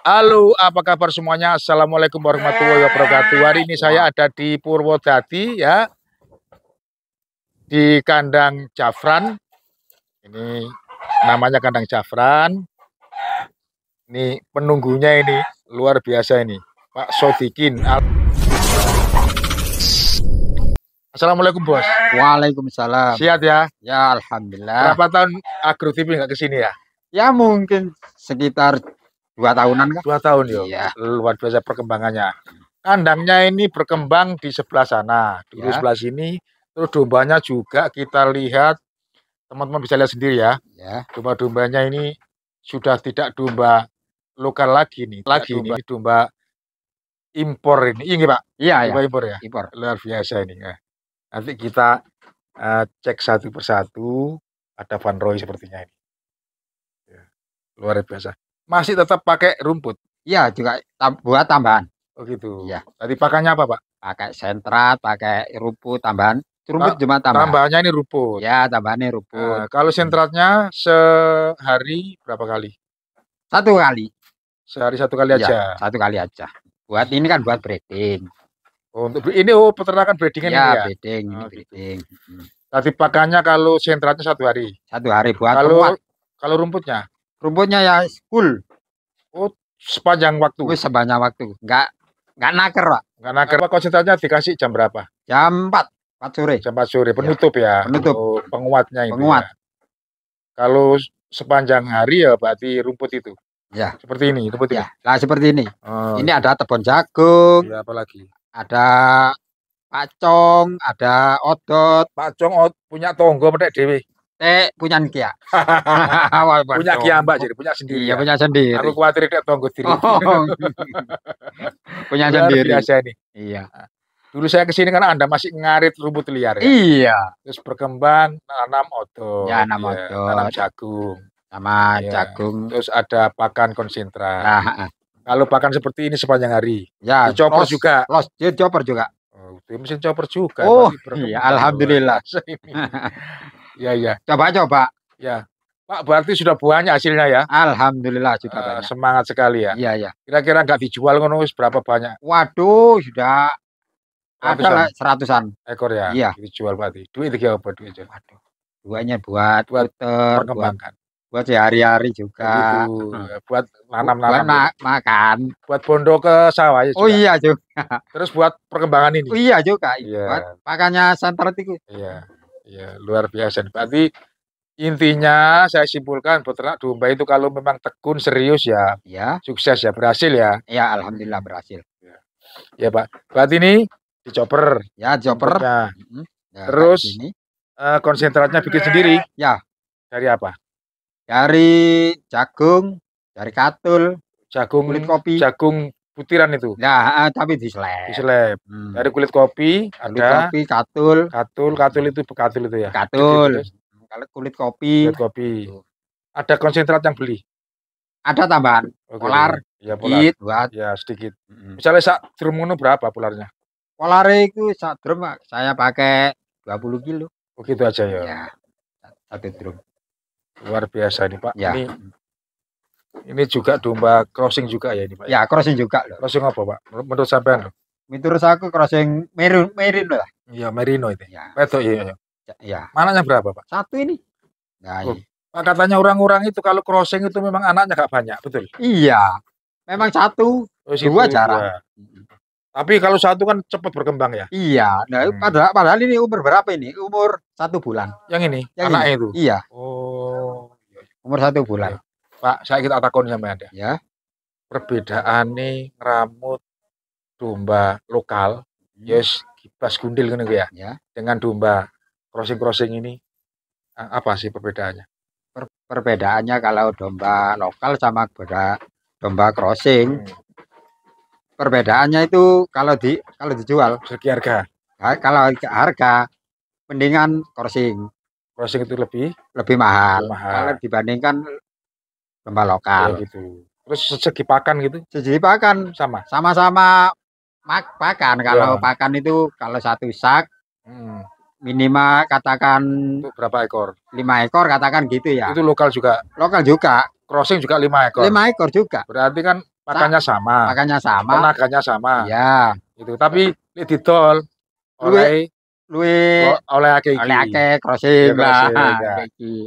Halo, apa kabar semuanya? Assalamualaikum warahmatullahi wabarakatuh. Hari ini saya ada di Purwodadi ya, di kandang Jafran. Ini namanya kandang Jafran. Ini penunggunya ini luar biasa ini, Pak Sodikin. Assalamualaikum bos. Waalaikumsalam. Sehat ya? Ya, alhamdulillah. Berapa tahun Agro TV nggak kesini ya? Ya mungkin sekitar Dua tahunan kan Dua tahun ya. Iya. Luar biasa perkembangannya. Kandangnya ini berkembang di sebelah sana, dulu ya. sebelah sini. Terus dombanya juga kita lihat, teman-teman bisa lihat sendiri ya. ya. Domba-dombanya ini sudah tidak domba lokal lagi nih, lagi domba. ini domba impor ini, ini iya, pak? Iya, iya. domba ya. impor ya. Impor. Luar biasa ini. Ya. Nanti kita uh, cek satu persatu. Ada Van Roy sepertinya ini. Ya. Luar biasa masih tetap pakai rumput? Iya, juga tam buat tambahan. Oh gitu. Iya. Tadi pakainya apa, Pak? Pakai sentrat, pakai rumput tambahan. Rumput Ta ah, cuma tambahan. Tambahannya ini rumput. Ya, tambahannya rumput. Nah, kalau sentratnya sehari berapa kali? Satu kali. Sehari satu kali ya, aja. Satu kali aja. Buat ini kan buat breeding. Oh, untuk ini oh peternakan breeding ya, ini iya, ya. breeding, oh, gitu. breeding. Gitu. Hmm. pakannya kalau sentratnya satu hari. Satu hari buat kalau rumput. kalau rumputnya rumputnya ya full, oh sepanjang waktu Wih, sebanyak waktu enggak enggak naker pak enggak naker pak konsentrasinya dikasih jam berapa jam 4 4 sore jam 4 sore iya. penutup ya, ya. penutup oh, penguatnya itu penguat ya. kalau sepanjang hari ya berarti rumput itu ya seperti ini seperti ya. ini. nah seperti ini oh. ini ada tebon jagung ya, apalagi ada pacong ada otot. pacong ot, punya tonggo metek dewi Eh, punya Kia. Ya? awal punya Kia Mbak jadi punya sendiri. Iya, ya. punya sendiri. Aku khawatir tidak tunggu diri. Oh. punya Luar sendiri. Biasa ini. Iya. Dulu saya kesini karena Anda masih ngarit rumput liar ya. Iya. Terus berkembang nanam oto. Ya, nanam ya, oto. Nanam jagung. Sama ya. jagung. Terus ada pakan konsentrat. Nah, Kalau pakan seperti ini sepanjang hari. Ya, Coper juga. Los, oh, coper juga. Oh, mesin chopper juga. Oh, iya, alhamdulillah. Iya, iya. Coba coba. Ya. Pak berarti sudah banyak hasilnya ya? Alhamdulillah sudah uh, banyak. Semangat sekali ya. Iya, iya. Kira-kira nggak dijual ngono berapa banyak? Waduh, sudah ada seratusan ekor ya. Iya. Dijual berarti. Duit itu apa duit itu? Waduh. Duanya buat buat puter, buat, buat sehari-hari juga. Gitu. Ya, buat nanam-nanam. Buat na gitu. makan. Buat bondo ke sawah ya oh juga. Oh iya juga. Terus buat perkembangan ini. Oh, iya juga. Iya. Buat makannya santar tikus. Iya. Ya, luar biasa. Berarti intinya saya simpulkan peternak domba itu kalau memang tekun serius ya, ya. sukses ya, berhasil ya. Ya, alhamdulillah berhasil. Ya, ya Pak. Berarti ini di dicoper. Ya, dicoper. ya. ya, terus ini. Eh, konsentratnya bikin sendiri. Ya. Dari apa? Dari jagung, dari katul, jagung kulit kopi, jagung butiran itu. Ya, tapi di Di slab. Hmm. Dari kulit kopi kulit ada kopi katul. Katul, katul itu bekatul itu ya. Katul. Kalau kulit kopi. Kulit kopi. Tuh. Gitu. Ada konsentrat yang beli. Ada tambahan. Okay. Polar. Ya, polar. Sedikit, buat. Ya, sedikit. Hmm. Misalnya sak drum berapa polarnya? Polar itu sak drum saya pakai 20 kilo. Begitu oh, aja ya. ya satu drum. Luar biasa nih, Pak. Ya. Ini hmm. Ini juga domba crossing juga ya ini Pak. Ya crossing juga loh. Crossing apa Pak? Menurut sampean? Menurut aku crossing merino, merino lah. Iya merino itu. Ya. iya ya. Ya. Mananya berapa Pak? Satu ini. Nah, oh, iya. Pak katanya orang-orang itu kalau crossing itu memang anaknya gak banyak, betul? Iya. Memang satu, oh, dua jarang. Tapi kalau satu kan cepat berkembang ya. Iya. Nah, hmm. padahal, padahal ini umur berapa ini? Umur satu bulan. Yang ini, yang anak ini. itu. Iya. Oh. Umur satu bulan. Iya. Pak, saya kita takon sama ya. Anda. Ya. Perbedaan nih ngeramut domba lokal, hmm. yes, kipas gundil kan ya. ya. Dengan domba crossing-crossing ini apa sih perbedaannya? Per perbedaannya kalau domba lokal sama domba domba crossing. Hmm. Perbedaannya itu kalau di kalau dijual segi harga. kalau harga mendingan crossing. Crossing itu lebih lebih mahal. Lebih mahal. Kalau dibandingkan lembah lokal iya, gitu terus segi pakan gitu segi pakan sama sama-sama mak pakan kalau ya. pakan itu kalau satu sak hmm. minimal katakan itu berapa ekor lima ekor katakan gitu ya itu lokal juga lokal juga crossing juga lima ekor lima ekor juga berarti kan pakannya sama pakannya sama tenaganya sama ya itu tapi didol oleh tol oleh akeh oleh akeh crossing, ya, crossing lah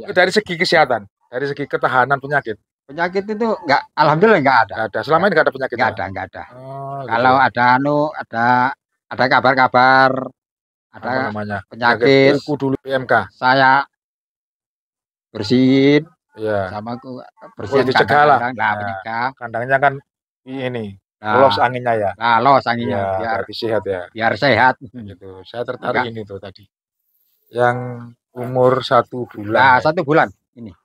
ya. dari segi kesehatan dari segi ketahanan penyakit penyakit itu enggak alhamdulillah enggak ada ada selama ini enggak ada penyakit enggak ya? ada enggak ada oh, gitu. kalau ada anu ada ada kabar-kabar ada Apa namanya penyakit, aku dulu PMK saya bersihin ya. sama aku bersihin kandang lah nah, ya. kandangnya kan ini nah, los anginnya ya nah los anginnya ya, biar, biar sehat ya biar sehat gitu saya tertarik Enggak. ini tuh tadi yang umur satu bulan nah, ya? satu bulan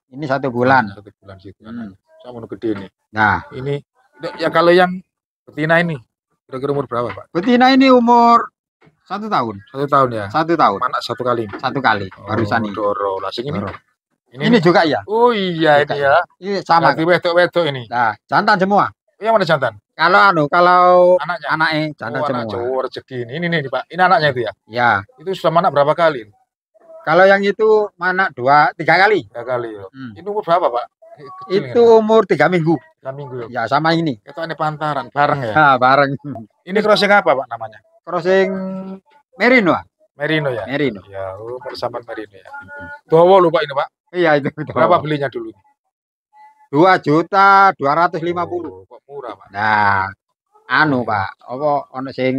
ini satu bulan. Satu bulan sih. Hmm. Sama gede ini. Nah, ini ya kalau yang betina ini kira-kira umur berapa, Pak? Betina ini umur satu tahun. Satu tahun ya. Satu tahun. Mana satu kali? Satu kali. Oh, barusan ini. Doro. ini. Doro. Ini, ini juga ya. Oh iya juga ini ya. Ini iya. iya, sama. di wedok-wedok ini. Nah, jantan semua. Yang mana jantan? Kalau anu, kalau anaknya, anaknya jantan oh, semua. Anak cowok rezeki ini. Ini nih, Pak. Ini anaknya itu ya. Ya. Itu sudah mana berapa kali? Kalau yang itu mana dua tiga kali? Tiga kali. Ya. Hmm. Itu umur berapa pak? Kecil itu umur tiga minggu. Tiga minggu ya. Ya sama ini. Itu ini pantaran bareng ya. Ah bareng. Ini crossing apa pak namanya? Crossing merino. Merino ya. Merino. Ya, umur persamaan merino ya. Dua puluh lupa ini pak. Iya itu. itu. Berapa belinya dulu? Dua juta dua ratus lima puluh. Oh, murah pak. Nah, anu iya. pak, oh ono sing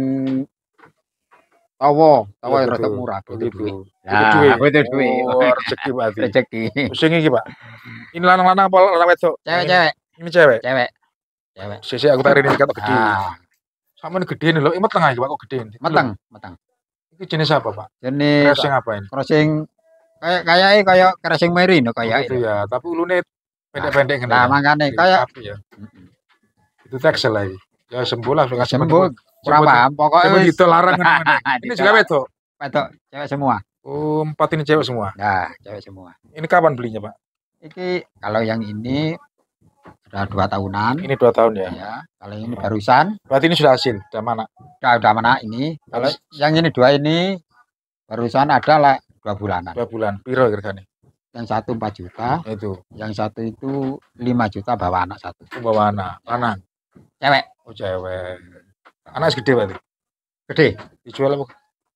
tawo tawo yang rata murah begitu. Nah, duwe. aku itu duwe. Oh, rezeki Rezeki. Sing iki, Pak. Ini lanang-lanang apa lanang wedok? Cewek-cewek. Ini cewek. Cewek. Cewek. Sisi aku tarik ini kata gede. Sama ini gede nih loh, ini meteng aja Pak, kok gede. Meteng, meteng. Ini jenis apa Pak? Jenis crossing apa ini? Crossing kayak kayak kayak crossing merino kayak oh, itu. ya, tapi ulune pendek-pendek nah, nah makanya kayak ya. Itu teksel lagi. Ya sembuh lah, sembuh. Sembuh, pokoknya. itu larang. Ini juga betul betul cewek semua. Oh, empat ini cewek semua. Nah, cewek semua. Ini kapan belinya, Pak? Ini kalau yang ini sudah dua tahunan. Ini dua tahun ya. ya. Kalau ini barusan. Berarti ini sudah hasil, sudah mana? Sudah, sudah mana ini. Kalau yang ini dua ini barusan ada lah dua bulanan. Dua bulan. Piro kira-kira yang satu empat juta itu yang satu itu lima juta bawa anak satu oh, bawa anak iya. anak cewek oh cewek anak segede berarti gede dijual apa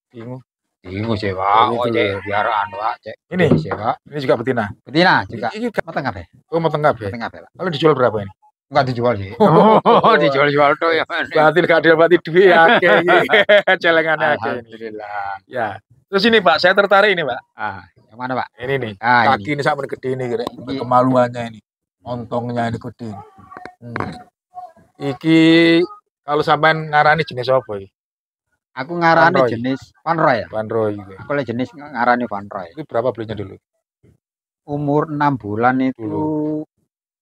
bingung ini sih pak, oh biar anu pak cek. Ini cewek, Ini juga betina. Betina juga. Ini juga matengap ya. Oh matengap ya. Matengap ya pak. Kalau dijual berapa ini? Enggak dijual sih. Oh, oh dijual-jual tuh ya. Berarti enggak ada berarti duit ya. Iya. Celengannya Alhamdulillah. Ya. Terus ini Pak, saya tertarik ini Pak. Ah, yang mana Pak? Ini nih. Ah, kaki ini, ini sama gede ini kira. Kemaluannya ini. Montongnya ini gede. Hmm. Iki kalau sampean ngarani jenis apa iki? Aku ngarani Van jenis Vanroy ya. Vanroy. Gitu. Aku le jenis ngarani Vanroy. Itu berapa belinya dulu? Umur enam bulan itu dulu.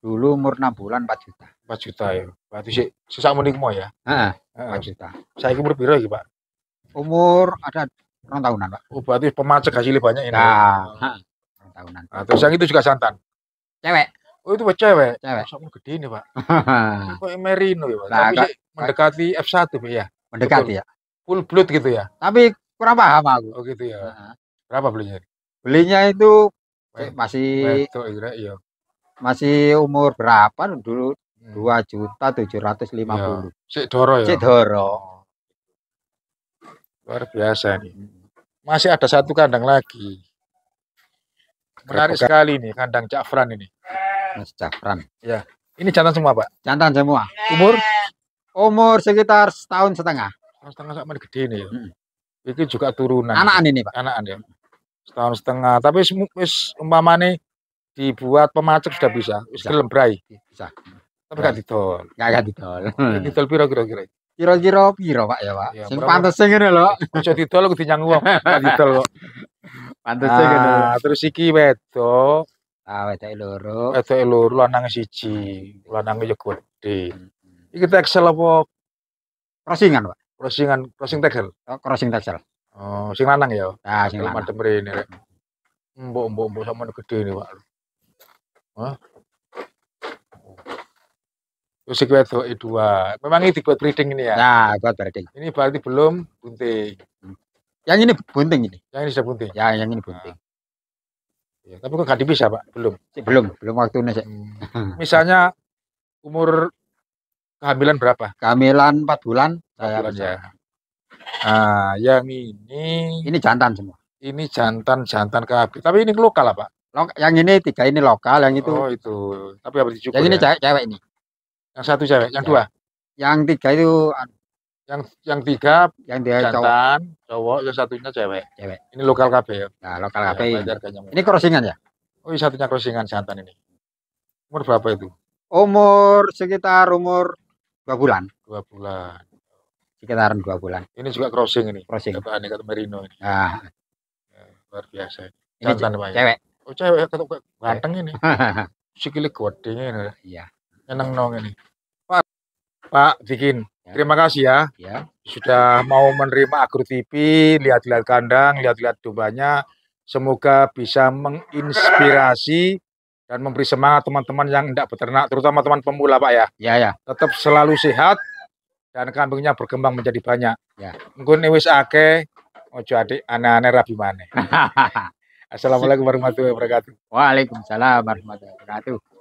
dulu umur enam bulan empat juta. Empat juta ya. Berarti sih susah menikmo ya. Empat juta. Saya umur berapa Pak? Umur ada orang tahunan, Pak. Oh, berarti pemacek hasilnya banyak ini. Ya? Nah, orang tahunan. Nah, terus yang itu juga santan. Cewek. Oh itu buat cewek. Cewek. Sok gede nih pak. Kok Merino ya pak. Nah, Tapi agak, mendekati F1 pak ya. Mendekati Betul. ya full blood gitu ya tapi kurang paham aku oh gitu ya nah. berapa belinya belinya itu eh, masih iya. masih umur berapa dulu hmm. dua juta tujuh ratus lima puluh ya, cik doro ya cik oh. luar biasa nih hmm. masih ada satu kandang lagi menarik Kepuka. sekali nih kandang Cafran ini Mas Cafran ya ini jantan semua pak jantan semua umur umur sekitar setahun setengah setengah sama gede nih ya. Hmm. Ini juga turunan. Anak ini pak. Anakan ya. Setahun setengah. Tapi wis umpama nih dibuat pemacet sudah bisa. Wis gelem Bisa. Tapi gak didol. Gak ditol Hmm. Ditol piro kira-kira? Kira-kira piro pak ya pak. Ya, sing pantes sing ngene lho. Aja ditol kudu nyang wong. Gak ditol kok. Pantes sing ngene. Ah, terus iki wedo. Ah wedok e loro. Wedok e loro lanang siji. Lanang e yo ya gede. Iki teksel apa? Prasingan pak crossingan crossing Oh, crossing teksel oh sing lanang ya nah sing lanang macam ini. rek mbok mbok mbok sama gede ini pak Hah? Terus si kuat dua. Memang ini kuat breeding ini ya? Nah, kuat breeding. Ini berarti belum bunting. Yang ini bunting ini. Yang ini sudah bunting. Ya, yang ini bunting. Nah. Ya, tapi kok gak bisa Pak? Belum. Belum, belum waktunya, sih. Hmm. Misalnya umur kehamilan berapa? Kehamilan 4 bulan. 4 saya bulan ya. Nah, yang ini ini jantan semua. Ini jantan jantan KB. Tapi ini lokal apa? Lokal, yang ini tiga ini lokal, yang itu. Oh itu. Tapi apa dicukur? Yang ini ya? cewek, cewek ini. Yang satu cewek, yang ya. dua. Yang tiga itu. Anu. Yang yang tiga. Yang dia jantan, cowok. cowok, yang satunya cewek. Cewek. Ini lokal KB ya. Nah lokal KB. Ya, ini crossingan ya? Oh ini satunya crossingan jantan ini. Umur berapa itu? Umur sekitar umur dua bulan dua bulan sekitaran dua bulan ini juga crossing ini crossing ini kata merino ini ah. ya, luar biasa ini Jantan, ce ya? cewek oh cewek ketuk ganteng ini sikile kuat ini iya enang nong ini pak pak bikin ya. terima kasih ya. ya sudah mau menerima agro TV lihat-lihat kandang lihat-lihat dombanya semoga bisa menginspirasi dan memberi semangat teman-teman yang tidak beternak, terutama teman pemula Pak ya. Ya ya. Tetap selalu sehat dan kambingnya berkembang menjadi banyak. Ya. Nggun wis ake, ojo adik anak-anak rabi mana. Assalamualaikum warahmatullahi wabarakatuh. Waalaikumsalam warahmatullahi wabarakatuh.